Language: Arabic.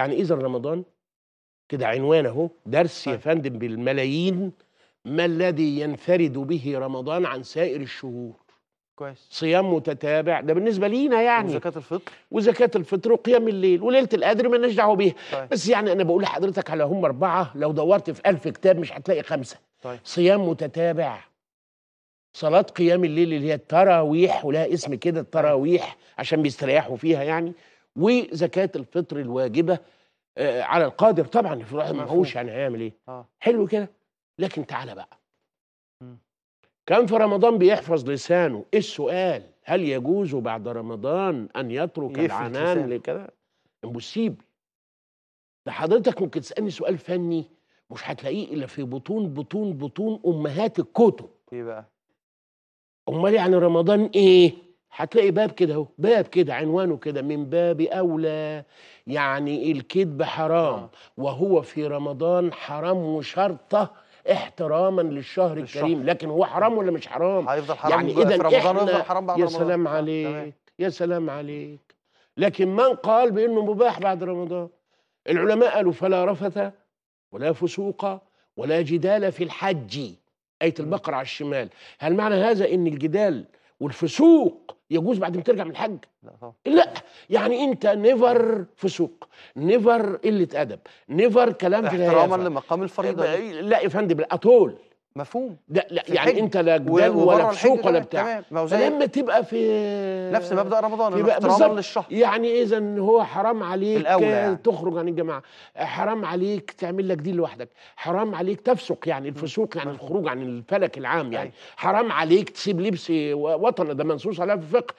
يعني اذا رمضان كده عنوان اهو درس يا طيب. فندم بالملايين ما الذي ينفرد به رمضان عن سائر الشهور كويس صيام متتابع ده بالنسبه لينا يعني وزكاه الفطر وزكاه الفطر وقيام الليل وليله القدر مالناش دعوه بيها طيب. بس يعني انا بقول لحضرتك على هم اربعه لو دورت في ألف كتاب مش هتلاقي خمسه طيب. صيام متتابع صلاة قيام الليل اللي هي التراويح ولها اسم كده التراويح عشان بيستريحوا فيها يعني وزكاه الفطر الواجبه آه، على القادر طبعا في الواحد هوش يعني هيعمل ايه آه. حلو كده لكن تعالى بقى كان في رمضان بيحفظ لسانه ايه السؤال هل يجوز بعد رمضان ان يترك العنان لكذا امبوسيبل ده حضرتك ممكن تسالني سؤال فني مش هتلاقيه الا في بطون بطون بطون امهات الكتب ايه بقى امال يعني رمضان ايه هتلاقي باب كده اهو باب كده عنوانه كده من باب اولى يعني الكذب حرام آه. وهو في رمضان حرام وشرطه احتراما للشهر الكريم لكن هو حرام ولا مش حرام هيفضل حرام يعني اذا احنا حرام بعد يا سلام آه، عليك يا سلام عليك لكن من قال بانه مباح بعد رمضان العلماء قالوا فلا رفث ولا فسوق ولا جدال في الحج ايه البقره على الشمال هل معنى هذا ان الجدال والفسوق يجوز بعد ما ترجع من الحج لا, لا يعني انت نيفر فسوق نيفر قله ادب نيفر كلام احتراما لمقام الفريضه لا يا فندم اطول مفهوم لا لا يعني انت لا جدال ولا فسوق ولا بتاع لما تبقى في نفس مبدا رمضان احتراما للشهر يعني اذا هو حرام عليك الأولى يعني. تخرج عن الجماعه حرام عليك تعمل لك دين لوحدك حرام عليك تفسق يعني الفسوق يعني الخروج عن الفلك العام يعني أيوة. حرام عليك تسيب لبس وطن ده منصوص عليها في الفقه